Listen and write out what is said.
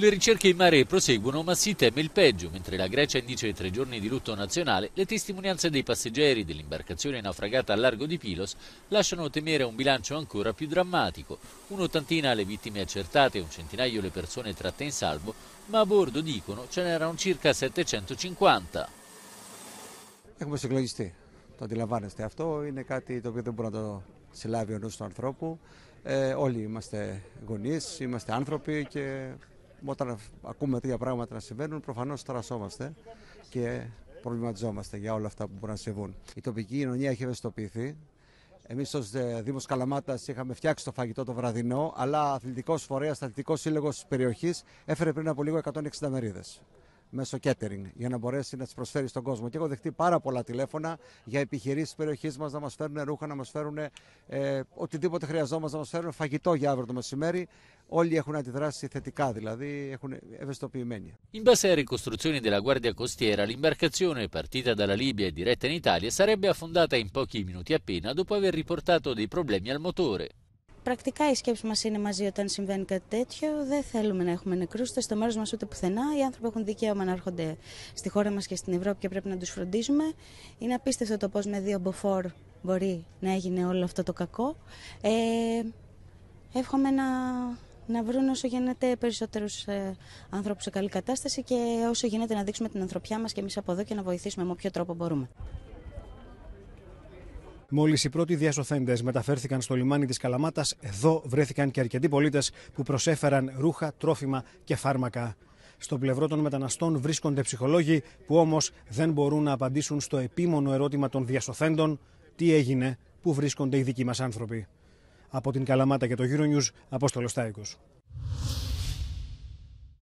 Le ricerche in mare proseguono ma si teme il peggio. Mentre la Grecia indice tre giorni di lutto nazionale, le testimonianze dei passeggeri dell'imbarcazione naufragata al largo di Pilos lasciano temere un bilancio ancora più drammatico. Un'ottantina le vittime accertate un centinaio le persone tratte in salvo, ma a bordo, dicono, ce n'erano circa 750. Έχουμε συγκλονιστεί. Το αντιλαμβάνεστε αυτό. Είναι κάτι το οποίο δεν μπορούμε να το συλλάβει ο νους του ανθρώπου. Ε, όλοι είμαστε γονείς, είμαστε άνθρωποι και Όταν ακούμε τέτοια πράγματα να συμβαίνουν, προφανώς τρασόμαστε και προβληματιζόμαστε για όλα αυτά που μπορούν να συμβούν. Η τοπική κοινωνία έχει ευαισθητοποιηθεί. Εμείς ως ε, Δήμος Καλαμάτας είχαμε φτιάξει το φαγητό το βραδινό, αλλά αθλητικός φορέας, αθλητικός σύλλογος της περιοχής έφερε πριν από λίγο 160 μερίδες μέσω catering για να μπορέσει να τις προσφέρει στον κόσμο. Και έχω δεχτεί πάρα πολλά τηλέφωνα για επιχειρήσεις της περιοχής μας να μας φέρουν ρούχα, να μας φέρουν ε, ε, οτιδήποτε χρειαζόμαστε, να μας φέρουν φαγητό για αύριο το μεσημέρι. Όλοι έχουν αντιδράσει θετικά, δηλαδή έχουν ευαισθητοποιημένοι. In base alle ricostruzioni della Guardia Costiera, l'imbarcazione partita dalla Libia e diretta in Italia sarebbe affondata in pochi minuti appena dopo aver riportato dei problemi al motore. Πρακτικά η σκέψη μας είναι μαζί όταν συμβαίνει κάτι τέτοιο. Δεν θέλουμε να έχουμε νεκρούς ούτε στο μέρο μας ούτε πουθενά. Οι άνθρωποι έχουν δικαίωμα να έρχονται στη χώρα μας και στην Ευρώπη και πρέπει να τους φροντίζουμε. Είναι απίστευτο το πώς με δύο μποφόρ μπορεί να έγινε όλο αυτό το κακό. Ε, εύχομαι να να βρουν όσο γίνεται περισσότερους ε, ανθρώπους σε καλή κατάσταση και όσο γίνεται να δείξουμε την ανθρωπιά μας και εμείς από εδώ και να βοηθήσουμε με όποιο τρόπο μπορούμε. Μόλις οι πρώτοι διασωθέντες μεταφέρθηκαν στο λιμάνι της Καλαμάτας, εδώ βρέθηκαν και αρκετοί πολίτες που προσέφεραν ρούχα, τρόφιμα και φάρμακα. Στο πλευρό των μεταναστών βρίσκονται ψυχολόγοι που όμως δεν μπορούν να απαντήσουν στο επίμονο ερώτημα των διασωθέντων: Τι έγινε, πού βρίσκονται οι δικοί μας άνθρωποι από την Καλαμάτα και το Euronews, Απόστολος Τάικος.